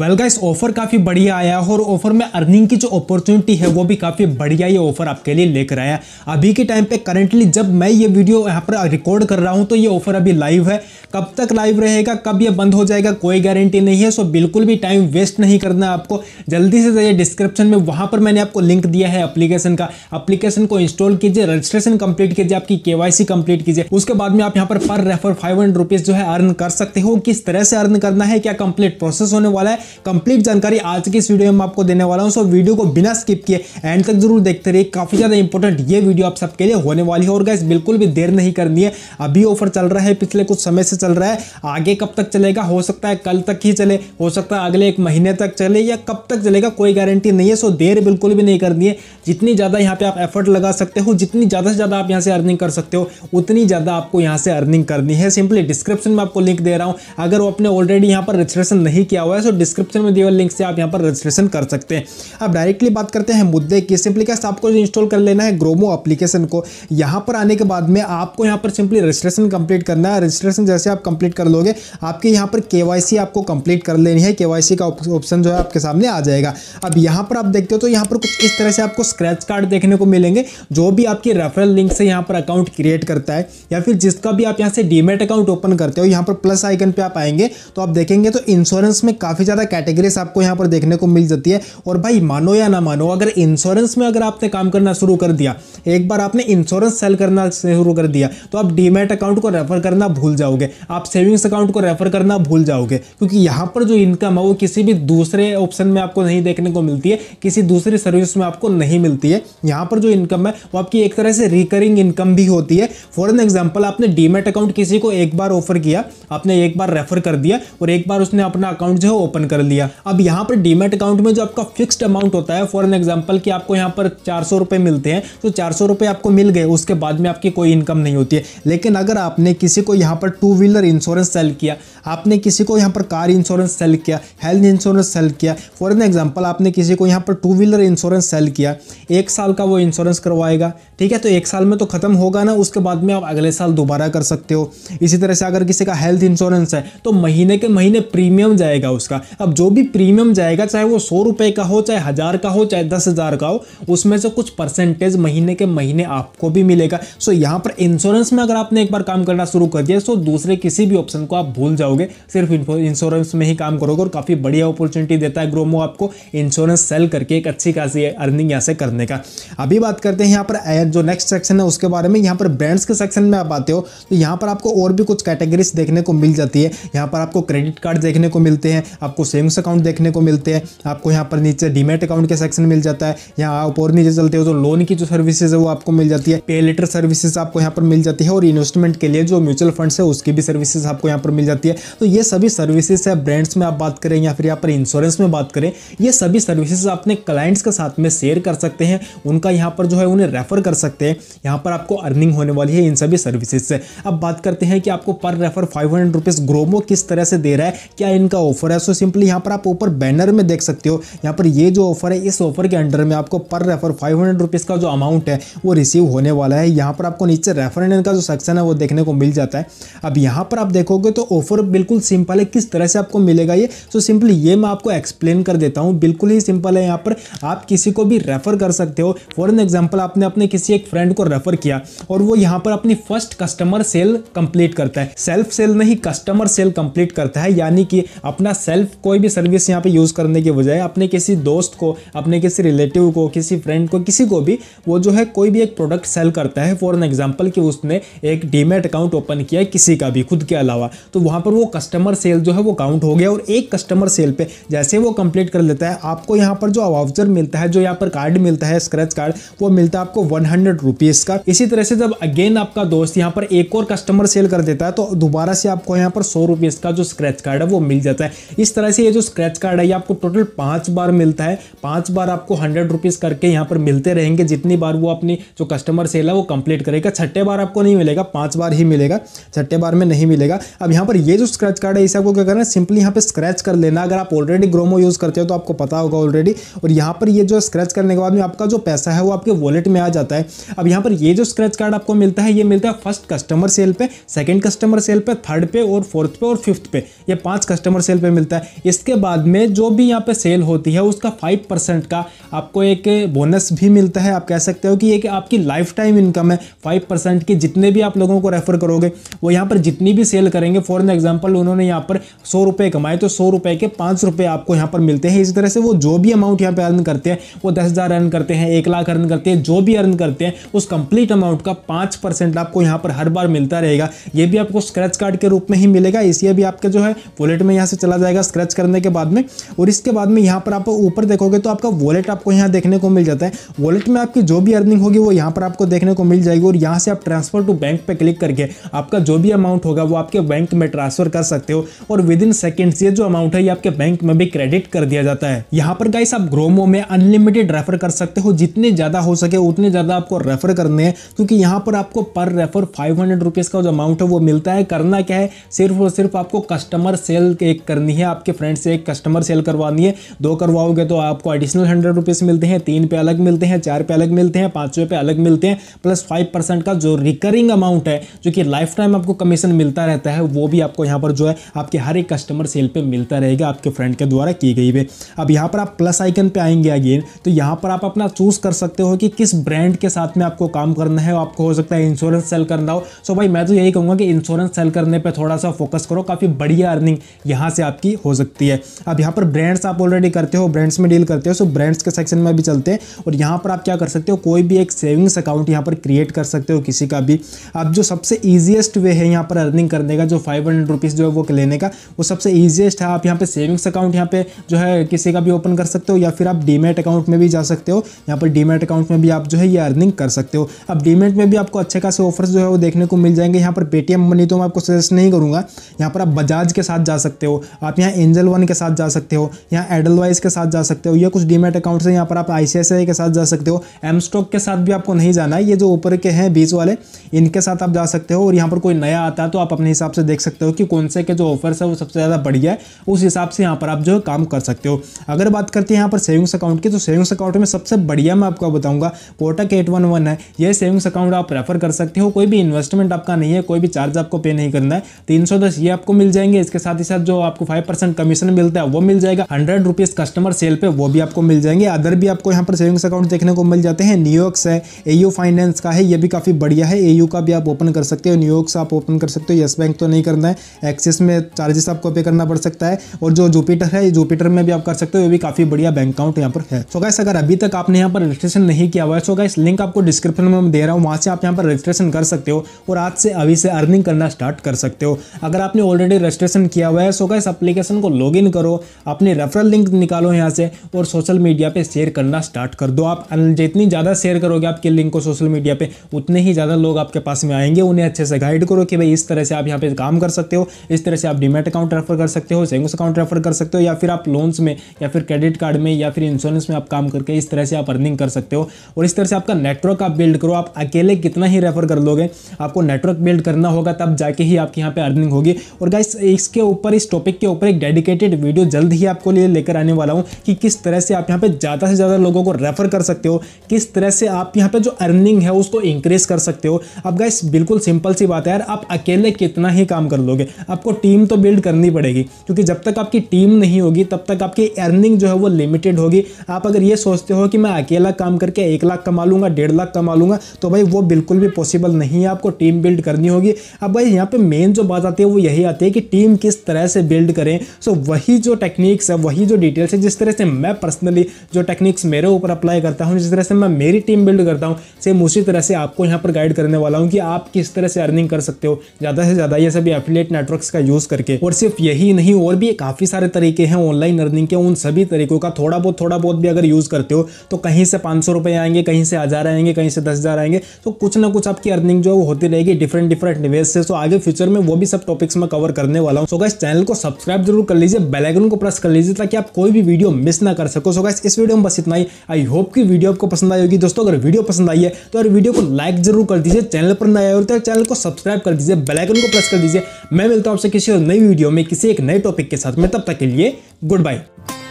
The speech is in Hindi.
वेल इस ऑफर काफ़ी बढ़िया आया है और ऑफर में अर्निंग की जो अपॉर्चुनिटी है वो भी काफ़ी बढ़िया ये ऑफर आपके लिए लेकर आया अभी के टाइम पे करेंटली जब मैं ये वीडियो यहाँ पर रिकॉर्ड कर रहा हूँ तो ये ऑफर अभी लाइव है कब तक लाइव रहेगा कब ये बंद हो जाएगा कोई गारंटी नहीं है सो बिल्कुल भी टाइम वेस्ट नहीं करना आपको जल्दी से जाइए डिस्क्रिप्शन में वहाँ पर मैंने आपको लिंक दिया है अप्लीकेशन का अप्लीकेशन को इंस्टॉल कीजिए रजिस्ट्रेशन कम्प्लीट कीजिए आपकी के कंप्लीट कीजिए उसके बाद में आप यहाँ पर पर रेफर फाइव जो है अर्न कर सकते हो किस तरह से अर्न करना है क्या कंप्लीट प्रोसेस होने वाला है कंप्लीट जानकारी आज की इस वीडियो में आपको देने वाला हूँ सो वीडियो को बिना स्किप किए एंड तक जरूर देखते रहिए काफ़ी ज़्यादा इंपॉर्टेंट ये वीडियो आप सबके लिए होने वाली है और गैस बिल्कुल भी देर नहीं करनी है अभी ऑफर चल रहा है पिछले कुछ समय से चल रहा है आगे कब तक चलेगा हो सकता है कल तक ही चले हो सकता है अगले एक महीने तक चले या कब तक चलेगा कोई गारंटी नहीं है सो देर बिल्कुल भी नहीं करनी है जितनी ज़्यादा यहाँ पे आप एफर्ट लगा सकते हो जितनी ज़्यादा से ज़्यादा आप यहाँ से अर्निंग कर सकते हो उतनी ज़्यादा आपको यहाँ से अर्निंग करनी है सिंपली डिस्क्रिप्शन में आपको लिंक दे रहा हूँ अगर वो अपने ऑलरेडी यहाँ पर रजिस्ट्रेशन नहीं किया हुआ है सो डिस्क्रिप्शन में दिए हुए लिंक से आप यहाँ पर रजिस्ट्रेशन कर सकते हैं अब डायरेक्टली बात करते हैं मुद्दे की सिंपली कैसे आपको इंस्टॉल कर लेना है ग्रोमो अप्लीकेशन को यहाँ पर आने के बाद में आपको यहाँ पर सिंपली रजिस्ट्रेशन कंप्लीट करना है रजिस्ट्रेशन जैसे आप कंप्लीट कर लोगे आपके यहाँ पर के आपको कंप्लीट कर लेनी है के का ऑप्शन जो है आपके सामने आ जाएगा अब यहाँ पर आप देखते हो तो यहाँ पर कुछ इस तरह से आपको स्क्रैच कार्ड देखने को मिलेंगे जो भी आपकी रेफरल लिंक से यहाँ पर अकाउंट क्रिएट करता है या फिर जिसका भी आप यहाँ से डीमेट अकाउंट ओपन करते हो यहाँ पर प्लस आइकन पे आप आएंगे तो आप देखेंगे तो इंश्योरेंस में काफ़ी ज़्यादा ज़्यादा कैटेगरीज आपको यहाँ पर देखने को मिल जाती है और भाई मानो या ना मानो अगर इंश्योरेंस में अगर आपने काम करना शुरू कर दिया एक बार आपने इंश्योरेंस सेल करना शुरू कर दिया तो आप डीमेट अकाउंट को रेफर करना भूल जाओगे आप सेविंग्स अकाउंट को रेफर करना भूल जाओगे क्योंकि यहाँ पर जो इनकम है वो किसी भी दूसरे ऑप्शन में आपको नहीं देखने को मिलती है किसी दूसरी सर्विस में आपको नहीं मिलती है यहाँ पर जो इनकम है वो आपकी एक तरह से रिकरिंग इनकम भी होती है फॉर एन एग्जाम्पल आपने डीमेट अकाउंट किसी को एक बार ऑफर किया आपने एक बार रेफर कर दिया और एक बार उसने अपना अकाउंट जो है ओपन कर लिया अब यहाँ पर डीमेट अकाउंट में जो आपका फिक्स्ड अमाउंट होता है फॉर एन एग्जाम्पल कि आपको यहाँ पर चार सौ रुपये मिलते हैं तो चार सौ रुपये आपको मिल गए उसके बाद में आपकी कोई इनकम नहीं होती है लेकिन अगर आपने किसी को यहाँ पर टू व्हीलर इंश्योरेंस सेल किया आपने किसी को यहाँ पर कार इंश्योरेंस सेल किया हेल्थ इंश्योरेंस सेल किया फॉर एन एग्जाम्पल आपने किसी को यहाँ पर टू व्हीलर इंश्योरेंस सेल किया एक साल का वो इंश्योरेंस करवाएगा ठीक है तो एक साल में तो खत्म होगा ना उसके बाद में आप अगले साल दोबारा कर सकते हो इसी तरह से अगर किसी का हेल्थ इंश्योरेंस है तो महीने के महीने प्रीमियम जाएगा उसका अब जो भी प्रीमियम जाएगा चाहे वो सौ रुपये का हो चाहे हज़ार का हो चाहे दस हज़ार का हो उसमें से कुछ परसेंटेज महीने के महीने आपको भी मिलेगा सो यहाँ पर इंश्योरेंस में अगर आपने एक बार काम करना शुरू कर दिया तो दूसरे किसी भी ऑप्शन को आप भूल जाओगे सिर्फ इंश्योरेंस में ही काम करोगे और काफ़ी बढ़िया अपॉर्चुनिटी देता है ग्रोमो आपको इंश्योरेंस सेल करके एक अच्छी खासी अर्निंग यहाँ से करने का अभी बात करते हैं यहाँ पर जो नेक्स्ट सेक्शन है उसके बारे में यहाँ पर ब्रांड्स के सेक्शन में आप आते हो तो यहाँ पर आपको और भी कुछ कैटेगरीज देखने को मिल जाती है यहाँ पर आपको क्रेडिट कार्ड देखने को मिलते हैं आपको सेविंग्स अकाउंट देखने को मिलते हैं आपको यहाँ पर नीचे डीमेट अकाउंट का सेक्शन मिल जाता है यहाँ आप और नीचे चलते हो तो लोन की जो सर्विसेज है वो आपको मिल जाती है पे लेटर सर्विसेज आपको यहाँ पर मिल जाती है और इन्वेस्टमेंट के लिए जो म्यूचुअल फंड है उसकी भी सर्विसेज आपको यहाँ पर मिल जाती है तो ये सभी सर्विसेज है ब्रांड्स में आप बात करें या फिर यहाँ पर इंश्योरेंस में बात करें ये सभी सर्विसेज अपने क्लाइंट्स के साथ में शेयर कर सकते हैं उनका यहाँ पर जो है उन्हें रेफर कर सकते हैं यहाँ पर आपको अर्निंग होने वाली है इन सभी सर्विसेज से अब बात करते हैं कि आपको पर refer five hundred rupees Gromo किस तरह से दे रहा है क्या इनका ऑफर है सो सिंपल सिंपली यहाँ पर आप ऊपर बैनर में देख सकते हो यहाँ पर ये जो ऑफर है इस ऑफर के अंडर में आपको पर रेफर फाइव हंड्रेड रुपीज़ का जो अमाउंट है वो रिसीव होने वाला है यहाँ पर आपको नीचे रेफर का जो सेक्शन है वो देखने को मिल जाता है अब यहाँ पर आप देखोगे तो ऑफर बिल्कुल सिंपल है किस तरह से आपको मिलेगा ये सो सिंपली ये मैं आपको एक्सप्लेन कर देता हूँ बिल्कुल ही सिंपल है यहाँ पर आप किसी को भी रेफर कर सकते हो फॉर एन एग्जाम्पल आपने अपने किसी एक फ्रेंड को रेफर किया और वो यहाँ पर अपनी फर्स्ट कस्टमर सेल कंप्लीट करता है सेल्फ सेल नहीं कस्टमर सेल कंप्लीट करता है यानी कि अपना सेल्फ कोई भी सर्विस यहाँ पे यूज़ करने के बजाय अपने किसी दोस्त को अपने किसी रिलेटिव को किसी फ्रेंड को किसी को भी वो जो है कोई भी एक प्रोडक्ट सेल करता है फॉर एन एग्जाम्पल कि उसने एक डीमेट अकाउंट ओपन किया किसी का भी खुद के अलावा तो वहाँ पर वो कस्टमर सेल जो है वो काउंट हो गया और एक कस्टमर सेल पर जैसे वो कंप्लीट कर लेता है आपको यहाँ पर जो अवाउचर मिलता है जो यहाँ पर कार्ड मिलता है स्क्रैच कार्ड वो मिलता है आपको वन हंड्रेड रुपीज़ का इसी तरह से जब अगेन आपका दोस्त यहाँ पर एक और कस्टमर सेल कर देता है तो दोबारा से आपको यहाँ पर सौ रुपीज़ का जो स्क्रैच कार्ड है वो मिल जाता है इस तरह वैसे ये जो स्क्रैच कार्ड है ये आपको टोटल पाँच बार मिलता है पाँच बार आपको हंड्रेड रुपीज़ करके यहाँ पर मिलते रहेंगे जितनी बार वो अपनी जो कस्टमर सेल है वो कंप्लीट करेगा छठे बार आपको नहीं मिलेगा पाँच बार ही मिलेगा छठे बार में नहीं मिलेगा अब यहाँ पर ये जो स्क्रैच कार्ड है इसे आपको क्या करना है सिंपली यहाँ पर स्क्रैच कर लेना अगर आप ऑलरेडी ग्रोमो यूज़ करते हो तो आपको पता होगा ऑलरेडी और यहाँ पर ये जो स्क्रैच करने के बाद में आपका जो पैसा है वो आपके वॉलेट में आ जाता है अब यहाँ पर ये जो स्क्रैच कार्ड आपको मिलता है ये मिलता है फर्स्ट कस्टमर सेल पर सेकेंड कस्टमर सेल पर थर्ड पे और फोर्थ पे और फिफ्थ पे ये पांच कस्टमर सेल पे मिलता है इसके बाद में जो भी यहाँ पे सेल होती है उसका फाइव परसेंट का आपको एक बोनस भी मिलता है आप कह सकते हो कि एक आपकी लाइफ टाइम इनकम है फाइव परसेंट की जितने भी आप लोगों को रेफर करोगे वो यहाँ पर जितनी भी सेल करेंगे फॉर एग्जाम्पल उन्होंने यहाँ पर सौ रुपये कमाए तो सौ रुपये के पाँच रुपये आपको यहाँ पर मिलते हैं इसी तरह से वो जो भी अमाउंट यहाँ पर अर्न करते हैं वो दस हज़ार अर्न करते हैं एक लाख अर्न करते हैं जो भी अर्न करते हैं उस कंप्लीट अमाउंट का पाँच परसेंट आपको यहाँ पर हर बार मिलता रहेगा ये भी आपको स्क्रैच कार्ड के रूप में ही मिलेगा इसलिए भी आपके जो है वॉलेट में यहाँ से चला जाएगा स्क्रैच करने के बाद में और इसके बाद में यहाँ पर आप ऊपर देखोगे तो आपका वॉलेट आपको यहाँ देखने को मिल जाता है वॉलेट में आपकी जो भी अर्निंग होगी वो यहाँ पर आपको देखने को मिल जाएगी और यहाँ से आप ट्रांसफर टू बैंक पर क्लिक करके आपका जो भी अमाउंट होगा वो आपके बैंक में ट्रांसफर कर सकते हो और विद इन सेकेंड्स ये जो अमाउंट है ये आपके बैंक में भी क्रेडिट कर दिया जाता है यहाँ पर गाइस आप ग्रोमो में अनलिमिटेड रेफर कर सकते हो जितने ज़्यादा हो सके उतने ज़्यादा आपको रेफर करने हैं क्योंकि यहाँ पर आपको पर रेफर फाइव हंड्रेड का जो अमाउंट है वो मिलता है करना क्या है सिर्फ और सिर्फ आपको कस्टमर सेल एक करनी है आपके फ्रेंड से एक कस्टमर सेल करवानी है दो करवाओगे तो आपको एडिशनल हंड्रेड रुपीज़ मिलते हैं तीन पे अलग मिलते हैं चार पे अलग मिलते हैं पाँचवें पे अलग मिलते हैं प्लस फाइव परसेंट का जो रिकरिंग अमाउंट है जो कि लाइफ टाइम आपको कमीशन मिलता रहता है वो भी आपको यहाँ पर जो है आपके हर एक कस्टमर सेल पर मिलता रहेगा आपके फ्रेंड के द्वारा की गई वे अब यहाँ पर आप प्लस आइकन पर आएंगे अगेन तो यहाँ पर आप अपना चूज़ कर सकते हो कि किस ब्रांड के साथ में आपको काम करना है आपको हो सकता है इंश्योरेंस सेल करना हो सो भाई मैं तो यही कहूँगा कि इंश्योरेंस सेल करने पर थोड़ा सा फोकस करो काफ़ी बढ़िया अर्निंग यहाँ से आपकी हो सकती सकती है अब यहाँ पर ब्रांड्स आप ऑलरेडी करते हो ब्रांड्स में डील करते हो सो ब्रांड्स के सेक्शन में भी चलते हैं और यहाँ पर आप क्या कर सकते हो कोई भी एक सेविंग्स अकाउंट यहाँ पर क्रिएट कर सकते हो किसी का भी अब जो सबसे ईजिएस्ट वे है यहाँ पर अर्निंग करने का जो फाइव जो है वो लेने का वो सबसे ईजिएस्ट है आप यहाँ पर सेविंग्स अकाउंट यहाँ पर जो है किसी का भी ओपन कर सकते हो या फिर आप डीमेट अकाउंट में भी जा सकते हो यहाँ पर डीमेट अकाउंट में भी आप जो है ये अर्निंग कर सकते हो अब डीमेट में भी आपको अच्छे खासे ऑफर्स जो है वो देखने को मिल जाएंगे यहाँ पर पेटीएम मनी तो मैं आपको सजेस्ट नहीं करूँगा यहाँ पर आप बजाज के साथ जा सकते हो आप यहाँ एंजल वन के साथ जा सकते हो या एडलवाइज के साथ जा सकते हो या कुछ डीमेट अकाउंट है यहाँ पर आप आई के साथ जा सकते हो एम स्टॉक के साथ भी आपको नहीं जाना है ये जो ऊपर के हैं बीच वाले इनके साथ आप जा सकते हो और यहाँ पर कोई नया आता है तो आप अपने हिसाब से देख सकते हो कि कौन से के जो ऑफर्स है वो सबसे ज़्यादा बढ़िया है उस हिसाब से यहाँ पर आप जो है काम कर सकते हो अगर बात करते हैं यहाँ पर सेविंग्स अकाउंट की तो सेविंग्स अकाउंट में सबसे बढ़िया मैं आपको बताऊँगा कोटक एट है ये सेविंग्स अकाउंट आप प्रेफर कर सकते हो कोई भी इन्वेस्टमेंट आपका नहीं है कोई भी चार्ज आपको पे नहीं करना है तीन ये आपको मिल जाएंगे इसके साथ ही साथ जो आपको फाइव कमीशन मिलता है वो मिल जाएगा हंड्रेड रुपीज कस्टमर सेल पे वो भी आपको मिल जाएंगे अदर भी आपको यहाँ पर सेविंग्स अकाउंट देखने को मिल जाते हैं न्यूयॉर्क है एयू फाइनेंस का है ये भी काफी बढ़िया है एयू का भी आप ओपन कर सकते हो न्यूयॉर्क आप ओपन कर सकते हो येस बैंक तो नहीं करना है एक्सिस में चार्जेस आपको पे करना पड़ सकता है और जो जुपिटर है जुपिटर में भी आप कर सकते हो ये भी काफी बढ़िया बैंक अकाउंट यहाँ पर है सो गाइस अगर अभी तक आपने यहाँ पर रजिस्ट्रेशन नहीं किया हुआ है सो गाइस लिंक आपको डिस्क्रिप्शन में दे रहा हूँ वहाँ से आप यहाँ पर रजिस्ट्रेशन कर सकते हो और आज से अभी से अर्निंग करना स्टार्ट कर सकते हो अगर आपने ऑलरेडी रजिस्ट्रेशन किया हुआ है सो गाइस एप्लीकेशन को इन करो अपने रेफरल लिंक निकालो यहाँ से और सोशल मीडिया पे शेयर करना स्टार्ट कर दो आप जितनी ज़्यादा शेयर करोगे आपके लिंक को सोशल मीडिया पे उतने ही ज़्यादा लोग आपके पास में आएंगे उन्हें अच्छे से गाइड करो कि भाई इस तरह से आप यहाँ पे काम कर सकते हो इस तरह से आप डीमेट अकाउंट रेफर कर सकते हो सेविंग्स अकाउंट रेफर कर सकते हो या फिर आप लोन्स में या फिर क्रेडिट कार्ड में या फिर इंश्योरेंस में आप काम करके इस तरह से आप अर्निंग कर सकते हो और इस तरह से आपका नेटवर्क आप बिल्ड करो आप अकेले कितना ही रेफर कर लोगे आपको नेटवर्क बिल्ड करना होगा तब जाके ही आपके यहाँ पे अर्निंग होगी और गाइस इसके ऊपर इस टॉपिक के ऊपर एक डेडिकेट डेडिकेटेड वीडियो जल्द ही आपको लिए लेकर आने वाला हूँ कि किस तरह से आप यहाँ पे ज़्यादा से ज़्यादा लोगों को रेफर कर सकते हो किस तरह से आप यहाँ पे जो अर्निंग है उसको इंक्रीज़ कर सकते हो अब गाइस बिल्कुल सिंपल सी बात है यार आप अकेले कितना ही काम कर लोगे आपको टीम तो बिल्ड करनी पड़ेगी क्योंकि जब तक आपकी टीम नहीं होगी तब तक आपकी अर्निंग जो है वो लिमिटेड होगी आप अगर ये सोचते हो कि मैं अकेला काम करके एक लाख कमा लूँगा डेढ़ लाख कमा लूँगा तो भाई वो बिल्कुल भी पॉसिबल नहीं है आपको टीम बिल्ड करनी होगी अब भाई यहाँ पर मेन जो बात आती है वो यही आती है कि टीम किस तरह से बिल्ड करें सो वही जो टेक्निक्स है वही जो डिटेल्स है जिस तरह से मैं पर्सनली जो टेक्निक्स मेरे ऊपर अप्लाई करता हूँ जिस तरह से मैं मेरी टीम बिल्ड करता हूँ सेम उसी तरह से आपको यहाँ पर गाइड करने वाला हूँ कि आप किस तरह से अर्निंग कर सकते हो ज़्यादा से ज़्यादा ये सभी एफिलेट नेटवर्क्स का यूज़ करके और सिर्फ यही नहीं और भी काफ़ी सारे तरीके हैं ऑनलाइन अर्निंग के उन सभी तरीकों का थोड़ा बहुत थोड़ा बहुत भी अगर यूज़ करते हो तो कहीं से पाँच सौ आएंगे कहीं से हज़ार आएंगे कहीं से दस हज़ार आएंगे तो कुछ ना कुछ आपकी अर्निंग जो होती रहेगी डिफरेंट डिफरेंट निवेश से तो आगे फ्यूचर में वो भी सब टॉपिक्स में कवर करने वाला हूँ सो गैस चैनल को सब्सक्राइब जरूर कर लीजिए लीजिए बेलाइकन को प्रेस कर लीजिए ताकि आप कोई भी वीडियो मिस ना कर सको सो गाइस इस वीडियो में बस इतना ही आई होप कि वीडियो आपको पसंद आई होगी दोस्तों अगर वीडियो पसंद आई है तो यार वीडियो को लाइक जरूर कर दीजिए चैनल पर नया हो तो चैनल को सब्सक्राइब कर दीजिए बेलाइकन को प्रेस कर दीजिए मैं मिलता हूँ आपसे किसी और नई वीडियो में किसी एक नए टॉपिक के साथ में तब तक के लिए गुड बाय